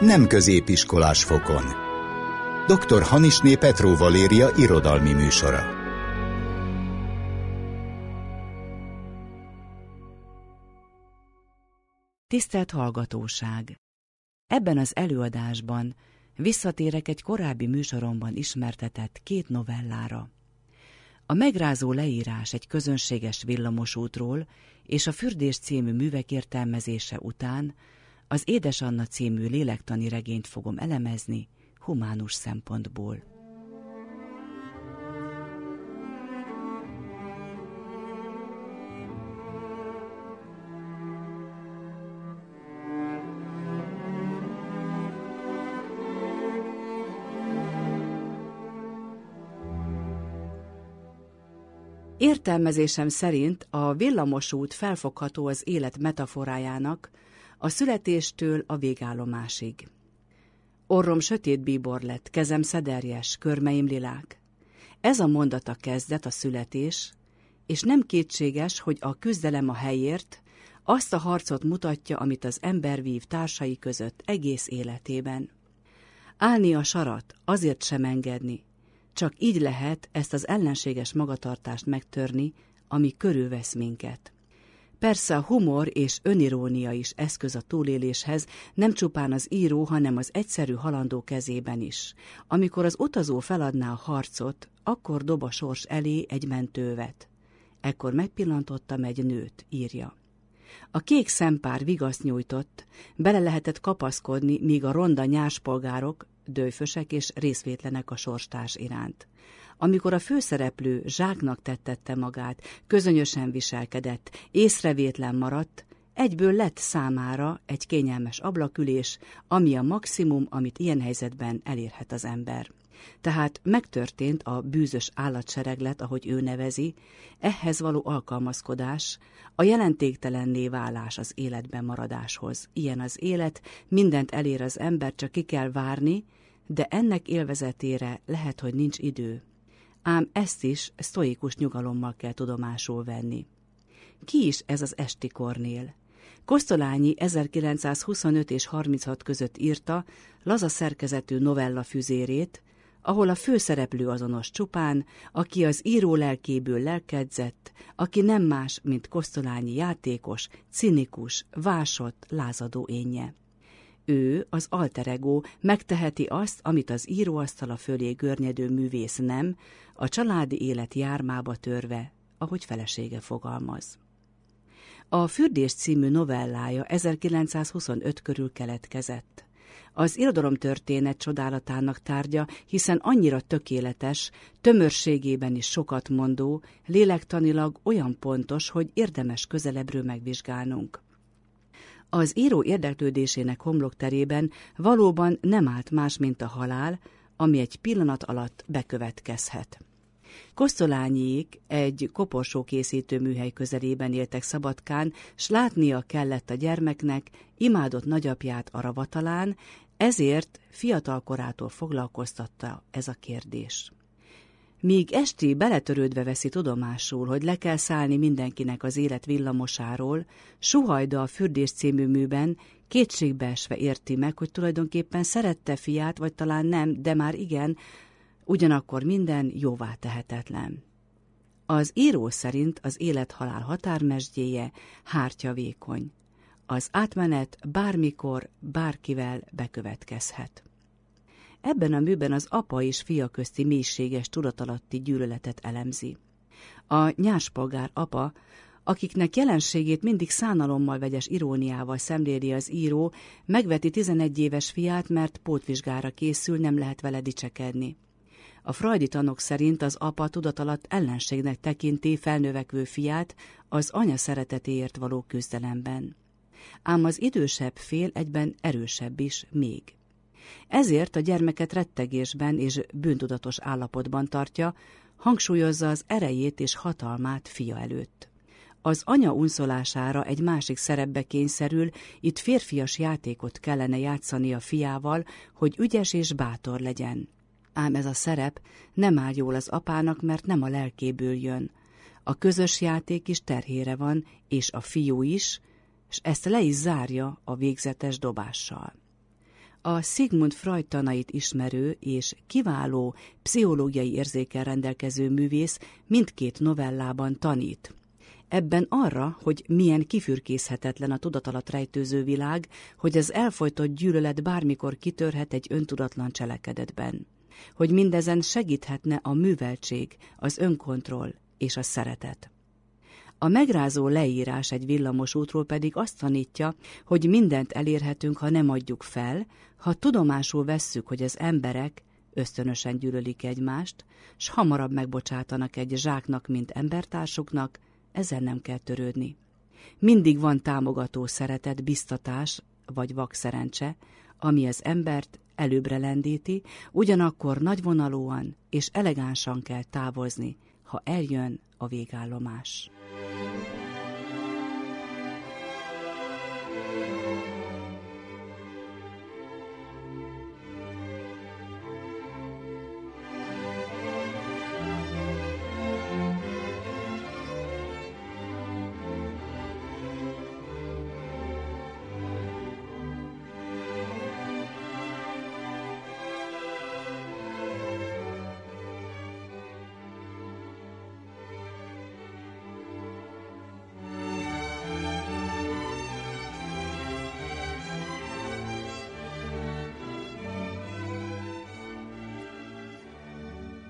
nem középiskolás fokon. Dr. Hanisné Petró Valéria irodalmi műsora. Tisztelt hallgatóság! Ebben az előadásban visszatérek egy korábbi műsoromban ismertetett két novellára. A megrázó leírás egy közönséges villamosútról és a Fürdés című művek értelmezése után az Édes Anna című lélektani regényt fogom elemezni humánus szempontból. Értelmezésem szerint a villamosút felfogható az élet metaforájának, a születéstől a végállomásig. Orrom sötét bíbor lett, kezem szederjes, körmeim lilák. Ez a mondata kezdet a születés, és nem kétséges, hogy a küzdelem a helyért azt a harcot mutatja, amit az ember vív társai között egész életében. Állni a sarat, azért sem engedni. Csak így lehet ezt az ellenséges magatartást megtörni, ami körülvesz minket. Persze a humor és önirónia is eszköz a túléléshez, nem csupán az író, hanem az egyszerű halandó kezében is. Amikor az utazó feladná a harcot, akkor dob a sors elé egy mentővet. Ekkor megpillantottam egy nőt, írja. A kék szempár vigaszt nyújtott, bele lehetett kapaszkodni, míg a ronda nyáspolgárok, dőfösek és részvétlenek a sorstárs iránt. Amikor a főszereplő zsáknak tettette magát, közönösen viselkedett, észrevétlen maradt, egyből lett számára egy kényelmes ablakülés, ami a maximum, amit ilyen helyzetben elérhet az ember. Tehát megtörtént a bűzös állatsereglet, ahogy ő nevezi, ehhez való alkalmazkodás, a jelentéktelenné válás az életben maradáshoz. Ilyen az élet, mindent elér az ember, csak ki kell várni, de ennek élvezetére lehet, hogy nincs idő ám ezt is sztoikus nyugalommal kell tudomásul venni. Ki is ez az esti kornél? Kosztolányi 1925 és 36 között írta laza szerkezetű novella füzérét, ahol a főszereplő azonos csupán, aki az író lelkéből lelkedzett, aki nem más, mint Kosztolányi játékos, cinikus, vásott, lázadó énje ő, az alterego, megteheti azt, amit az íróasztala fölé görnyedő művész nem, a családi élet jármába törve, ahogy felesége fogalmaz. A Fürdés című novellája 1925 körül keletkezett. Az irodalomtörténet csodálatának tárgya, hiszen annyira tökéletes, tömörségében is sokat mondó, lélektanilag olyan pontos, hogy érdemes közelebbről megvizsgálnunk. Az író érdeklődésének homlokterében valóban nem állt más, mint a halál, ami egy pillanat alatt bekövetkezhet. Kosztolányiék egy koporsó készítő műhely közelében éltek Szabadkán, s látnia kellett a gyermeknek imádott nagyapját a ravatalán, ezért fiatalkorától foglalkoztatta ez a kérdés míg esti beletörődve veszi tudomásul, hogy le kell szállni mindenkinek az élet villamosáról, Suhajda a Fürdés című műben kétségbeesve érti meg, hogy tulajdonképpen szerette fiát, vagy talán nem, de már igen, ugyanakkor minden jóvá tehetetlen. Az író szerint az élet-halál határmesdjéje hártya vékony. Az átmenet bármikor, bárkivel bekövetkezhet. Ebben a műben az apa és fia közti mélységes tudatalatti gyűlöletet elemzi. A nyáspolgár apa, akiknek jelenségét mindig szánalommal vegyes iróniával szemléli az író, megveti 11 éves fiát, mert pótvizsgára készül, nem lehet vele dicsekedni. A frajdi tanok szerint az apa tudatalatt ellenségnek tekinti felnövekvő fiát az anya szeretetéért való küzdelemben. Ám az idősebb fél egyben erősebb is még. Ezért a gyermeket rettegésben és bűntudatos állapotban tartja, hangsúlyozza az erejét és hatalmát fia előtt. Az anya unszolására egy másik szerepbe kényszerül, itt férfias játékot kellene játszani a fiával, hogy ügyes és bátor legyen. Ám ez a szerep nem áll jól az apának, mert nem a lelkéből jön. A közös játék is terhére van, és a fiú is, és ezt le is zárja a végzetes dobással a Sigmund Freud tanait ismerő és kiváló pszichológiai érzékel rendelkező művész mindkét novellában tanít. Ebben arra, hogy milyen kifürkészhetetlen a tudatalat rejtőző világ, hogy az elfolytott gyűlölet bármikor kitörhet egy öntudatlan cselekedetben. Hogy mindezen segíthetne a műveltség, az önkontroll és a szeretet. A megrázó leírás egy villamos útról pedig azt tanítja, hogy mindent elérhetünk, ha nem adjuk fel, ha tudomásul vesszük, hogy az emberek ösztönösen gyűlölik egymást, s hamarabb megbocsátanak egy zsáknak, mint embertársuknak, ezzel nem kell törődni. Mindig van támogató szeretet, biztatás vagy vakszerencse, ami az embert előbbre lendíti, ugyanakkor nagyvonalúan és elegánsan kell távozni, ha eljön a végállomás.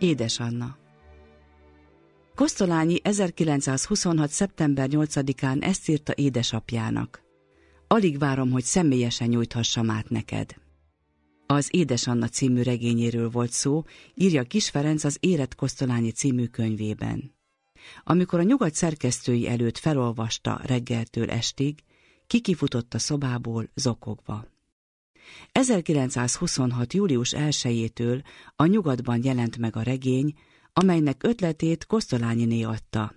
Édes Anna Kosztolányi 1926. szeptember 8-án ezt írta édesapjának. Alig várom, hogy személyesen nyújthassam át neked. Az Édes Anna című regényéről volt szó, írja Kis Ferenc az Érett Kosztolányi című könyvében. Amikor a nyugat szerkesztői előtt felolvasta reggeltől estig, kikifutott a szobából zokogva. 1926. július 1-től a nyugatban jelent meg a regény, amelynek ötletét né adta.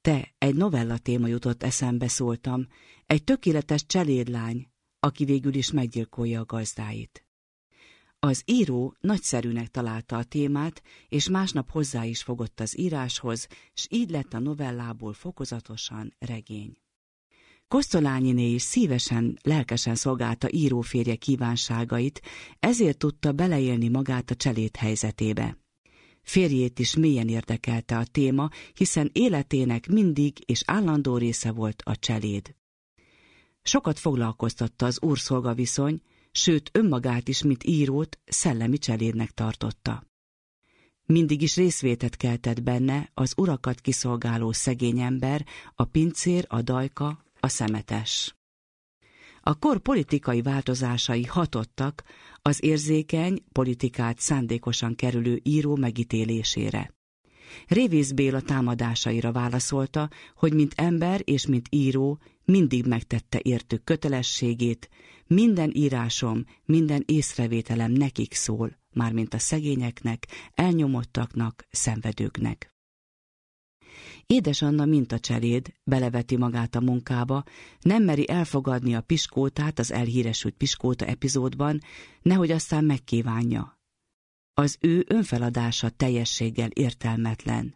Te, egy novella téma jutott eszembe szóltam, egy tökéletes cselédlány, aki végül is meggyilkolja a gazdáit. Az író nagyszerűnek találta a témát, és másnap hozzá is fogott az íráshoz, s így lett a novellából fokozatosan regény. Kosztolányiné is szívesen, lelkesen szolgálta íróférje kívánságait, ezért tudta beleélni magát a cselét helyzetébe. Férjét is mélyen érdekelte a téma, hiszen életének mindig és állandó része volt a cseléd. Sokat foglalkoztatta az úrszolga viszony, sőt önmagát is, mint írót, szellemi cselédnek tartotta. Mindig is részvétet keltett benne az urakat kiszolgáló szegény ember, a pincér, a dajka, a szemetes. A kor politikai változásai hatottak az érzékeny, politikát szándékosan kerülő író megítélésére. Révész Béla támadásaira válaszolta, hogy mint ember és mint író mindig megtette értük kötelességét, minden írásom, minden észrevételem nekik szól, mármint a szegényeknek, elnyomottaknak, szenvedőknek. Édes Anna cseléd beleveti magát a munkába, nem meri elfogadni a piskótát az elhíresült piskóta epizódban, nehogy aztán megkívánja. Az ő önfeladása teljességgel értelmetlen.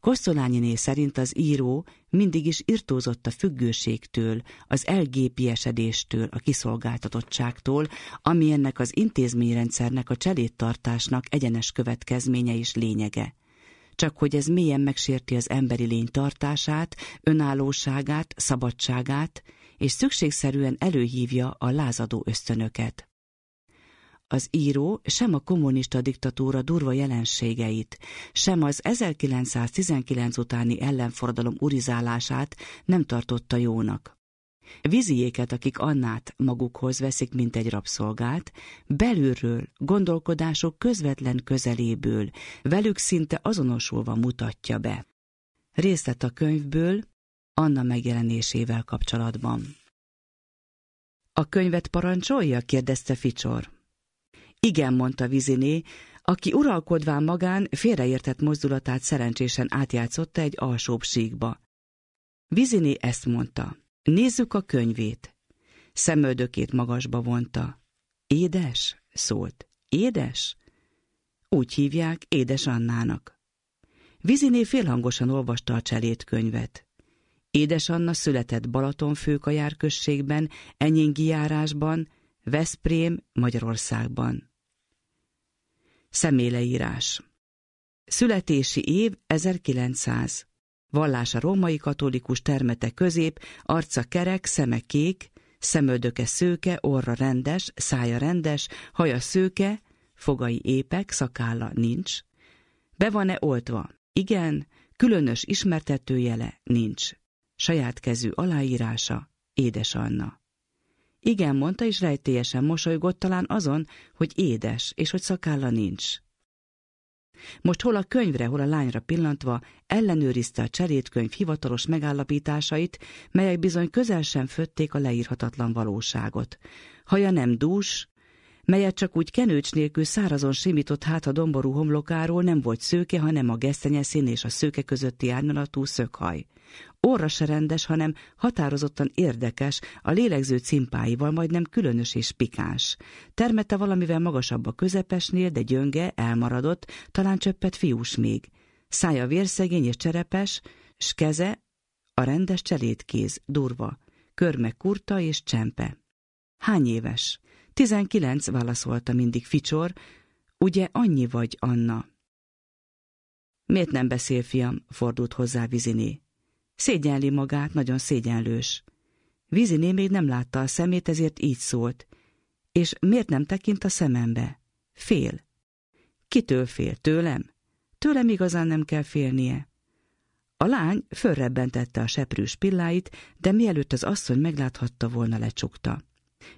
Kosszolányiné szerint az író mindig is irtózott a függőségtől, az elgépiesedéstől, a kiszolgáltatottságtól, ami ennek az intézményrendszernek a cselédtartásnak egyenes következménye is lényege csak hogy ez mélyen megsérti az emberi lény tartását, önállóságát, szabadságát, és szükségszerűen előhívja a lázadó ösztönöket. Az író sem a kommunista diktatúra durva jelenségeit, sem az 1919 utáni ellenforradalom urizálását nem tartotta jónak. Viziéket, akik Annát magukhoz veszik, mint egy rabszolgát, belülről, gondolkodások közvetlen közeléből, velük szinte azonosulva mutatja be. Részlet a könyvből, Anna megjelenésével kapcsolatban. A könyvet parancsolja? kérdezte Ficsor. Igen, mondta Viziné, aki uralkodván magán félreértett mozdulatát szerencsésen átjátszotta egy alsóbb síkba. Viziné ezt mondta. Nézzük a könyvét. Szemöldökét magasba vonta. Édes? szólt. Édes? Úgy hívják Édes Annának. Viziné félhangosan olvasta a cselédkönyvet. Édes Anna született Balatonfőkajár községben, Enyingi járásban, Veszprém, Magyarországban. Személeírás Születési év 1900 vallása római katolikus, termete közép, arca kerek, szeme kék, szemöldöke szőke, orra rendes, szája rendes, haja szőke, fogai épek, szakálla nincs. Be van-e oltva? Igen, különös ismertetőjele nincs. Saját kezű aláírása, édes Anna. Igen, mondta, és rejtélyesen mosolygott talán azon, hogy édes, és hogy szakálla nincs. Most hol a könyvre, hol a lányra pillantva ellenőrizte a cserétkönyv hivatalos megállapításait, melyek bizony közel sem fötték a leírhatatlan valóságot. Haja nem dús, melyet csak úgy kenőcs nélkül szárazon simított hát a domború homlokáról nem volt szőke, hanem a gesztenye szín és a szőke közötti árnyalatú szökhaj. Orra se rendes, hanem határozottan érdekes, a lélegző cimpáival majdnem különös és pikáns. Termette valamivel magasabb a közepesnél, de gyönge, elmaradott, talán csöppet fiús még. Szája vérszegény és cserepes, s keze a rendes cselétkéz, durva, körme kurta és csempe. Hány éves? Tizenkilenc, válaszolta mindig Ficsor, ugye annyi vagy, Anna? Miért nem beszél, fiam? fordult hozzá Viziné. Szégyenli magát, nagyon szégyenlős. Víziné még nem látta a szemét, ezért így szólt. És miért nem tekint a szemembe? Fél. Kitől fél? Tőlem? Tőlem igazán nem kell félnie. A lány fölrebbentette a seprűs pilláit, de mielőtt az asszony megláthatta volna, lecsukta.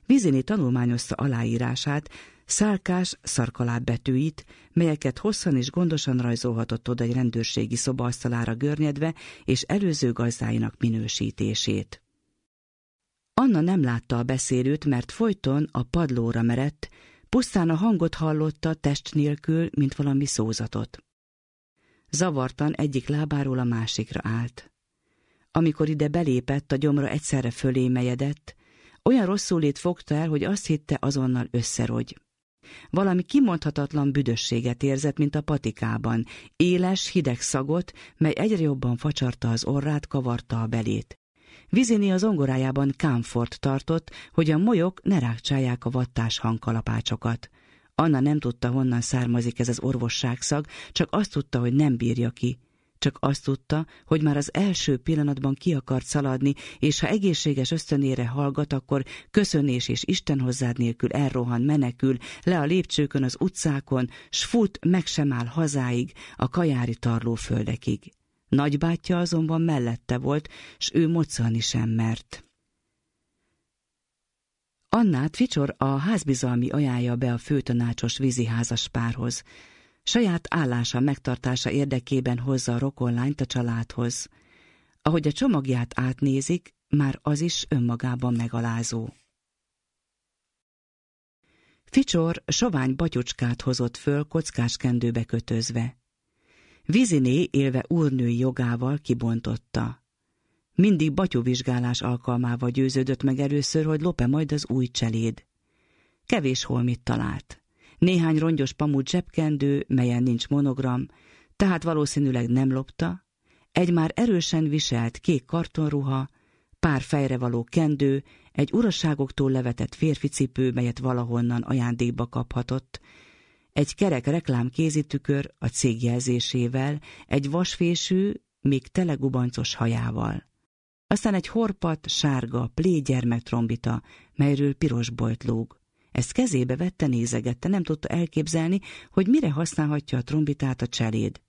Vizini tanulmányozta aláírását, szálkás szarkaláb betűit, melyeket hosszan és gondosan rajzolhatott oda egy rendőrségi szobaasztalára görnyedve és előző gazdáinak minősítését. Anna nem látta a beszélőt, mert folyton a padlóra merett, pusztán a hangot hallotta test nélkül, mint valami szózatot. Zavartan egyik lábáról a másikra állt. Amikor ide belépett, a gyomra egyszerre fölémejedett, olyan rosszulét fogta el, hogy azt hitte azonnal összerogy. Valami kimondhatatlan büdösséget érzett, mint a patikában, éles, hideg szagot, mely egyre jobban facsarta az orrát, kavarta a belét. Vizini az ongorájában kámfort tartott, hogy a molyok ne rákcsálják a vattás hangkalapácsokat. Anna nem tudta, honnan származik ez az orvosságszag, csak azt tudta, hogy nem bírja ki. Csak azt tudta, hogy már az első pillanatban ki akart szaladni, és ha egészséges ösztönére hallgat, akkor köszönés és Isten hozzád nélkül elrohan, menekül, le a lépcsőkön az utcákon, s fut, meg sem áll hazáig, a kajári tarlóföldekig. Nagybátyja azonban mellette volt, s ő moccani sem mert. Annát Ficsor a házbizalmi ajánlja be a főtanácsos víziházas párhoz. Saját állása megtartása érdekében hozza a rokonlányt a családhoz. Ahogy a csomagját átnézik, már az is önmagában megalázó. Ficsor sovány batyocskát hozott föl kendőbe kötözve. Viziné élve úrnői jogával kibontotta. Mindig batyovizsgálás alkalmával győződött meg először, hogy lope majd az új cseléd. Kevés holmit talált néhány rongyos pamut zsebkendő, melyen nincs monogram, tehát valószínűleg nem lopta, egy már erősen viselt kék kartonruha, pár fejre való kendő, egy uraságoktól levetett férfi cipő, melyet valahonnan ajándékba kaphatott, egy kerek reklám kézitükör a cég jelzésével, egy vasfésű, még telegubancos hajával. Aztán egy horpat, sárga, plégyermek trombita, melyről piros bolt lóg. Ezt kezébe vette, nézegette, nem tudta elképzelni, hogy mire használhatja a trombitát a cseléd.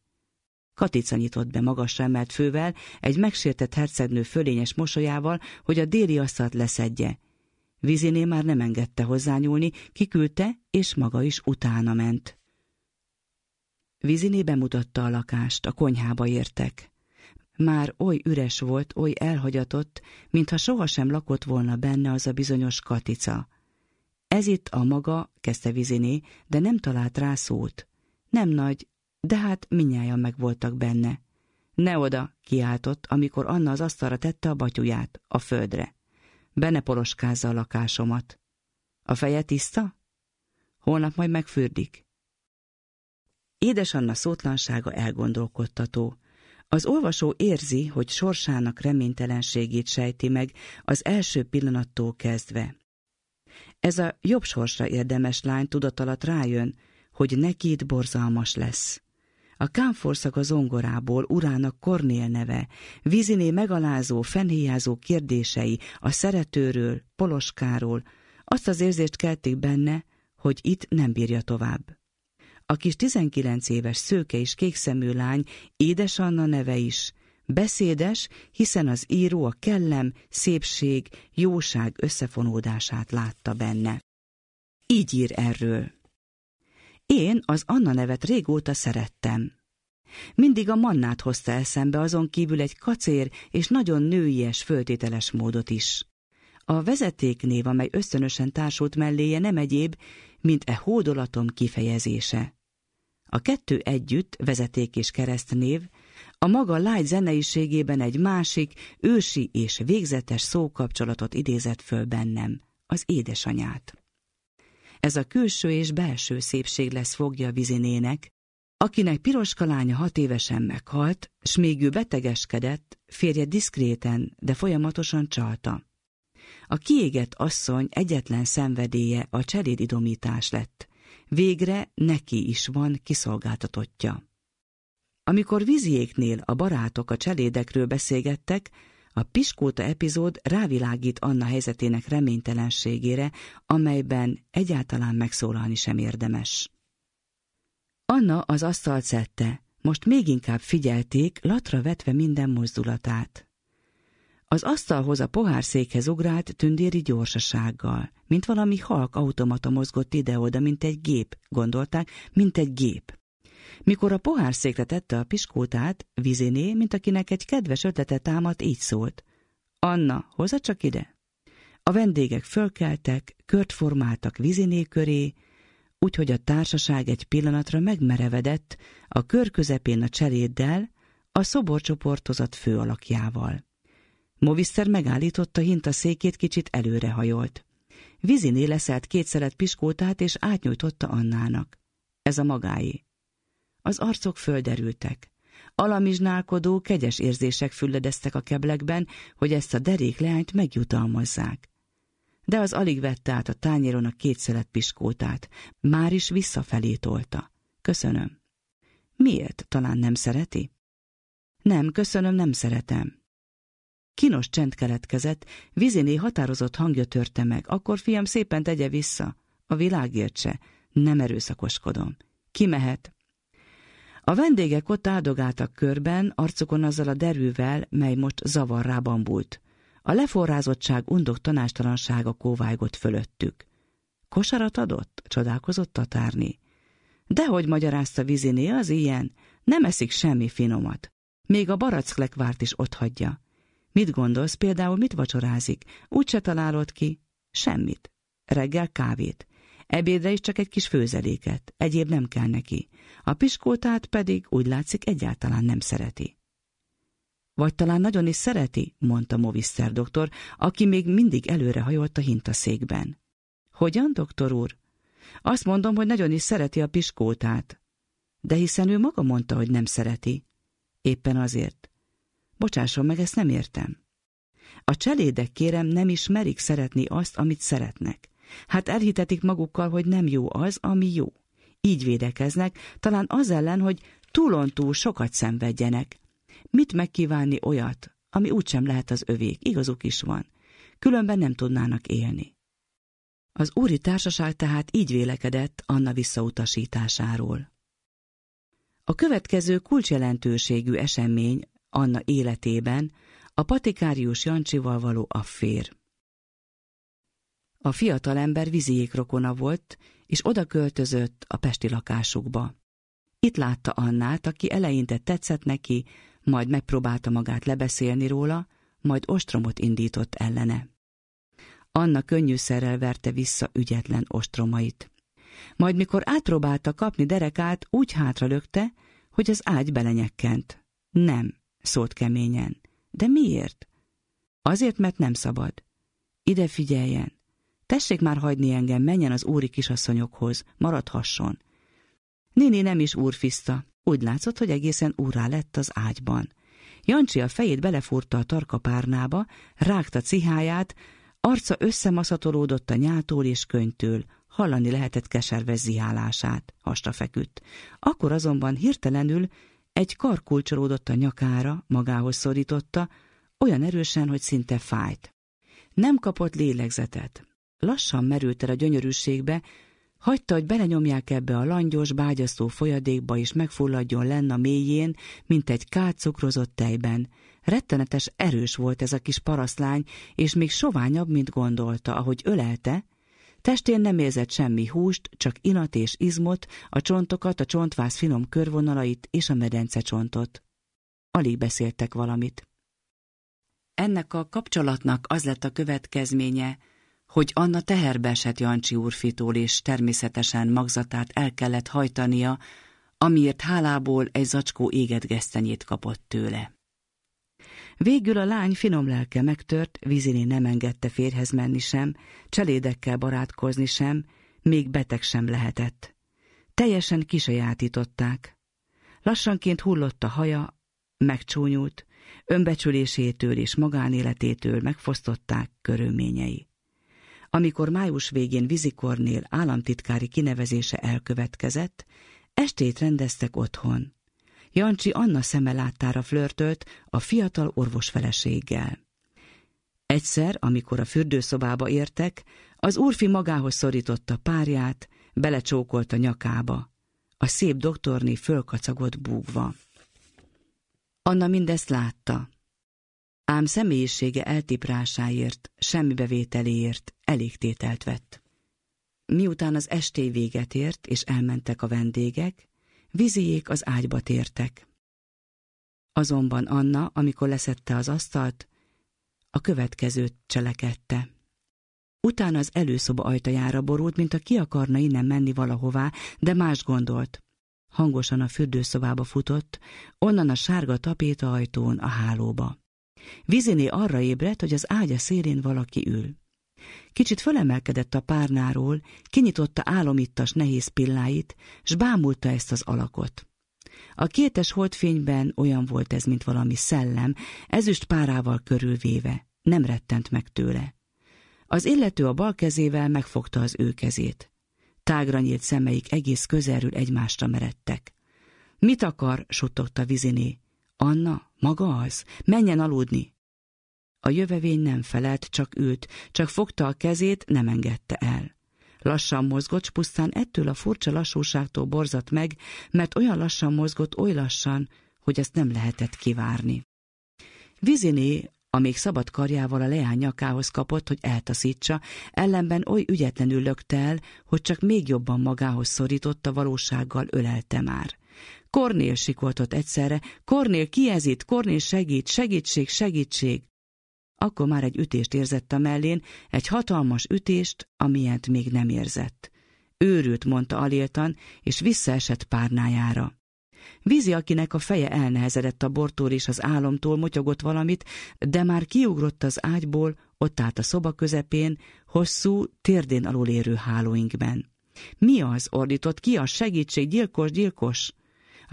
Katica nyitott be magasra emelt fővel, egy megsértett hercegnő fölényes mosolyával, hogy a déli asztalt leszedje. Viziné már nem engedte hozzányúlni, kiküldte, és maga is utána ment. Viziné bemutatta a lakást, a konyhába értek. Már oly üres volt, oly elhagyatott, mintha sohasem lakott volna benne az a bizonyos katica. Ez itt a maga, kezdte Viziné, de nem talált rá szót. Nem nagy, de hát minnyáján megvoltak benne. Ne oda, kiáltott, amikor Anna az asztalra tette a batyuját, a földre. Bene poloskázza a lakásomat. A feje tiszta? Holnap majd megfürdik. Édes Anna szótlansága elgondolkodtató. Az olvasó érzi, hogy sorsának reménytelenségét sejti meg az első pillanattól kezdve. Ez a jobb sorsra érdemes lány tudatalat rájön, hogy neki itt borzalmas lesz. A kámforszak a zongorából urának Kornél neve, víziné megalázó, fenhéjázó kérdései a szeretőről, poloskáról, azt az érzést kelték benne, hogy itt nem bírja tovább. A kis 19 éves szőke és kékszemű lány, édes Anna neve is, Beszédes, hiszen az író a kellem, szépség, jóság összefonódását látta benne. Így ír erről. Én az Anna nevet régóta szerettem. Mindig a mannát hozta eszembe azon kívül egy kacér és nagyon nőies, föltételes módot is. A vezetéknév, amely ösztönösen társult melléje nem egyéb, mint e hódolatom kifejezése. A kettő együtt, vezeték és keresztnév, a maga lágy zeneiségében egy másik, ősi és végzetes szókapcsolatot idézett föl bennem, az édesanyát. Ez a külső és belső szépség lesz fogja vizinének, akinek piroska lánya hat évesen meghalt, s még ő betegeskedett, férje diszkréten, de folyamatosan csalta. A kiégett asszony egyetlen szenvedélye a cselédidomítás lett. Végre neki is van kiszolgáltatottja. Amikor viziéknél a barátok a cselédekről beszélgettek, a Piskóta epizód rávilágít Anna helyzetének reménytelenségére, amelyben egyáltalán megszólalni sem érdemes. Anna az asztalt szedte, most még inkább figyelték, latra vetve minden mozdulatát. Az asztalhoz a pohárszékhez ugrált tündéri gyorsasággal, mint valami halk automata mozgott ide-oda, mint egy gép, gondolták, mint egy gép. Mikor a pohár székre tette a piskótát, Viziné, mint akinek egy kedves ötlete támadt, így szólt. Anna, hozza csak ide! A vendégek fölkeltek, kört formáltak Viziné köré, úgyhogy a társaság egy pillanatra megmerevedett a kör közepén a cseléddel, a szoborcsoportozat fő alakjával. Moviszer megállította hinta székét, kicsit előrehajolt. Viziné leszelt kétszeret piskótát, és átnyújtotta Annának. Ez a magáé. Az arcok földerültek. Alamizsnálkodó, kegyes érzések fülledeztek a keblekben, hogy ezt a derék leányt megjutalmazzák. De az alig vette át a tányéron a kétszelet piskótát, már is visszafelé tolta. Köszönöm. Miért? Talán nem szereti? Nem, köszönöm, nem szeretem. Kinos csend keletkezett, Viziné határozott hangja törte meg. Akkor fiam szépen tegye vissza. A világért se. Nem erőszakoskodom. Ki mehet? A vendégek ott áldogáltak körben, arcukon azzal a derűvel, mely most zavarrá bambult. A leforrázottság undok tanástalansága kóvájgott fölöttük. Kosarat adott? csodálkozott Tatárni. Dehogy magyarázta Viziné, az ilyen, nem eszik semmi finomat. Még a baracklekvárt is hagyja. Mit gondolsz, például mit vacsorázik? Úgy se találod ki? Semmit. Reggel kávét. Ebédre is csak egy kis főzeléket, egyéb nem kell neki. A piskótát pedig úgy látszik egyáltalán nem szereti. Vagy talán nagyon is szereti, mondta Moviszter doktor, aki még mindig előre hajolt a hintaszékben. Hogyan, doktor úr? Azt mondom, hogy nagyon is szereti a piskótát. De hiszen ő maga mondta, hogy nem szereti. Éppen azért. Bocsásson meg, ezt nem értem. A cselédek, kérem, nem ismerik szeretni azt, amit szeretnek. Hát elhitetik magukkal, hogy nem jó az, ami jó. Így védekeznek, talán az ellen, hogy túlontúl sokat szenvedjenek. Mit megkívánni olyat, ami úgysem lehet az övék, igazuk is van. Különben nem tudnának élni. Az úri társaság tehát így vélekedett Anna visszautasításáról. A következő kulcsjelentőségű esemény Anna életében a patikárius Jancsival való affér. A fiatalember viziék rokona volt, és oda költözött a pesti lakásukba. Itt látta Annát, aki eleinte tetszett neki, majd megpróbálta magát lebeszélni róla, majd ostromot indított ellene. Anna könnyűszerrel verte vissza ügyetlen ostromait. Majd mikor átpróbálta kapni derekát, úgy hátra lökte, hogy az ágy belenyekkent. Nem, szólt keményen. De miért? Azért, mert nem szabad. Ide figyeljen. Tessék már hagyni engem, menjen az úri kisasszonyokhoz, maradhasson. Néni nem is úrfiszta. Úgy látszott, hogy egészen úrá lett az ágyban. Jancsi a fejét belefúrta a tarka párnába, rágta ciháját, arca összemaszatolódott a nyától és könytől, hallani lehetett keserves zihálását, hasta feküdt. Akkor azonban hirtelenül egy kar kulcsolódott a nyakára, magához szorította, olyan erősen, hogy szinte fájt. Nem kapott lélegzetet, lassan merült el a gyönyörűségbe, hagyta, hogy belenyomják ebbe a langyos, bágyasztó folyadékba, és megfulladjon lenn a mélyén, mint egy kád cukrozott tejben. Rettenetes erős volt ez a kis paraszlány, és még soványabb, mint gondolta, ahogy ölelte, Testén nem érzett semmi húst, csak inat és izmot, a csontokat, a csontvász finom körvonalait és a medence csontot. Alig beszéltek valamit. Ennek a kapcsolatnak az lett a következménye, hogy Anna teherbe esett Jancsi úrfitól, és természetesen magzatát el kellett hajtania, amiért hálából egy zacskó éget gesztenyét kapott tőle. Végül a lány finom lelke megtört, Vizini nem engedte férhez menni sem, cselédekkel barátkozni sem, még beteg sem lehetett. Teljesen kisajátították. Lassanként hullott a haja, megcsúnyult, önbecsülésétől és magánéletétől megfosztották körülményei. Amikor május végén Vizikornél államtitkári kinevezése elkövetkezett, estét rendeztek otthon. Jancsi Anna szeme láttára flörtölt a fiatal orvos feleséggel. Egyszer, amikor a fürdőszobába értek, az úrfi magához szorította párját, belecsókolt a nyakába. A szép doktorné fölkacagott búgva. Anna mindezt látta ám személyisége eltiprásáért, semmi bevételéért tételt vett. Miután az estély véget ért, és elmentek a vendégek, vizijék az ágyba tértek. Azonban Anna, amikor leszette az asztalt, a következőt cselekedte. Utána az előszoba ajtajára borult, mint a ki akarna innen menni valahová, de más gondolt. Hangosan a fürdőszobába futott, onnan a sárga tapéta ajtón a hálóba. Viziné arra ébredt, hogy az ágya szélén valaki ül. Kicsit fölemelkedett a párnáról, kinyitotta álomittas nehéz pilláit, s bámulta ezt az alakot. A kétes holdfényben olyan volt ez, mint valami szellem, ezüst párával körülvéve. Nem rettent meg tőle. Az illető a bal kezével megfogta az ő kezét. Tágra nyílt szemeik egész közelről egymásra meredtek. Mit akar? suttogta Viziné. Anna? Maga az, menjen aludni. A jövevény nem felelt, csak ült, csak fogta a kezét, nem engedte el. Lassan mozgott, pusztán ettől a furcsa lassúságtól borzat meg, mert olyan lassan mozgott, oly lassan, hogy ezt nem lehetett kivárni. Viziné, amíg szabad karjával a leány nyakához kapott, hogy eltaszítsa, ellenben oly ügyetlenül lökte el, hogy csak még jobban magához szorította valósággal ölelte már. Kornél sikoltott egyszerre. Kornél kiezít, Kornél segít, segítség, segítség. Akkor már egy ütést érzett a mellén, egy hatalmas ütést, amilyent még nem érzett. Őrült, mondta aléltan, és visszaesett párnájára. Vízi, akinek a feje elnehezedett a bortól és az álomtól, motyogott valamit, de már kiugrott az ágyból, ott állt a szoba közepén, hosszú, térdén alul érő hálóinkben. Mi az? ordított ki a segítség, gyilkos, gyilkos!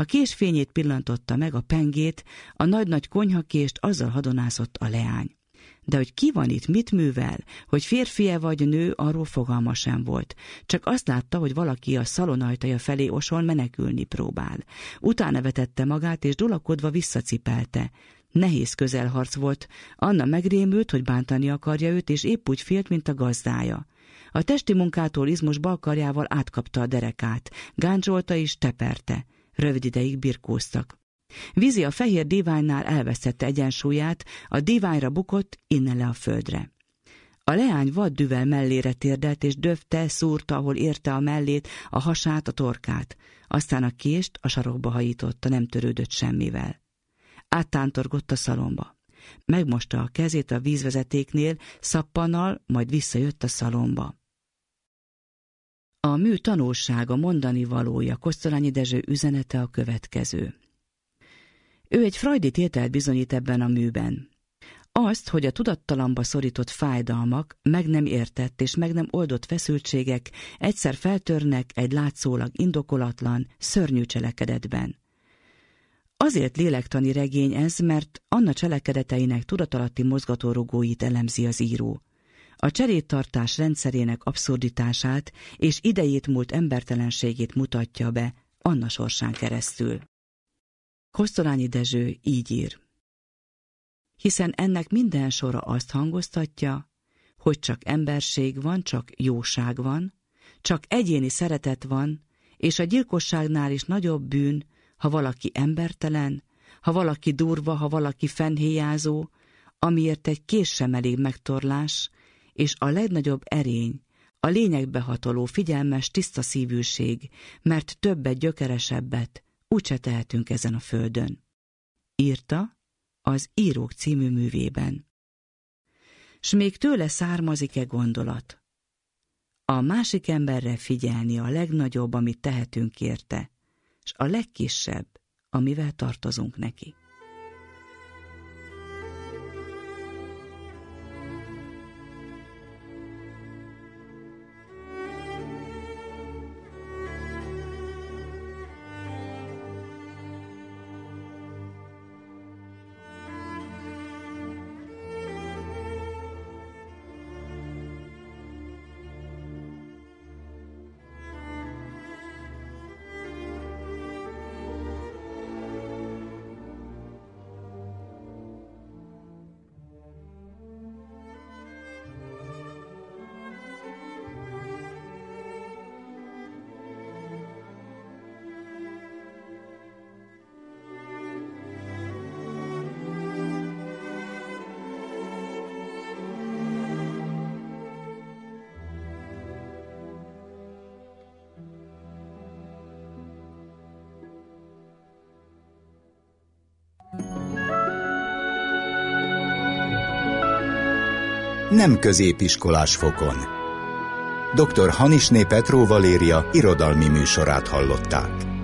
A kés fényét pillantotta meg a pengét, a nagy-nagy konyhakést azzal hadonászott a leány. De hogy ki van itt, mit művel, hogy férfie vagy nő, arról fogalma sem volt. Csak azt látta, hogy valaki a szalonajtaja felé osol menekülni próbál. Utána vetette magát, és dulakodva visszacipelte. Nehéz közelharc volt. Anna megrémült, hogy bántani akarja őt, és épp úgy félt, mint a gazdája. A testi munkától izmos balkarjával átkapta a derekát, gáncsolta és teperte. Rövid ideig birkóztak. Vizi a fehér diványnál elveszette egyensúlyát, a diványra bukott, innen le a földre. A leány vaddüvel mellére térdelt, és döfte, szúrta, ahol érte a mellét, a hasát, a torkát. Aztán a kést a sarokba hajította, nem törődött semmivel. Áttántorgott a szalomba. Megmosta a kezét a vízvezetéknél, szappanal, majd visszajött a szalomba. A mű tanulsága, mondani valója, Kosztolányi Dezső üzenete a következő. Ő egy freudi tételt bizonyít ebben a műben. Azt, hogy a tudattalamba szorított fájdalmak, meg nem értett és meg nem oldott feszültségek egyszer feltörnek egy látszólag indokolatlan, szörnyű cselekedetben. Azért lélektani regény ez, mert Anna cselekedeteinek tudatalatti mozgatórugóit elemzi az író. A cseréttartás rendszerének abszurditását és idejét múlt embertelenségét mutatja be Anna sorsán keresztül. Kosztolányi Dezső így ír. Hiszen ennek minden sora azt hangoztatja, hogy csak emberség van, csak jóság van, csak egyéni szeretet van, és a gyilkosságnál is nagyobb bűn, ha valaki embertelen, ha valaki durva, ha valaki fennhéjázó, amiért egy kés sem elég megtorlás, és a legnagyobb erény, a lényegbe hatoló figyelmes tiszta szívűség, mert többet gyökeresebbet úgyse tehetünk ezen a földön. Írta az Írók című művében. S még tőle származik-e gondolat? A másik emberre figyelni a legnagyobb, amit tehetünk érte, és a legkisebb, amivel tartozunk neki. nem középiskolás fokon. Dr. Hanisné Petró Valéria irodalmi műsorát hallották.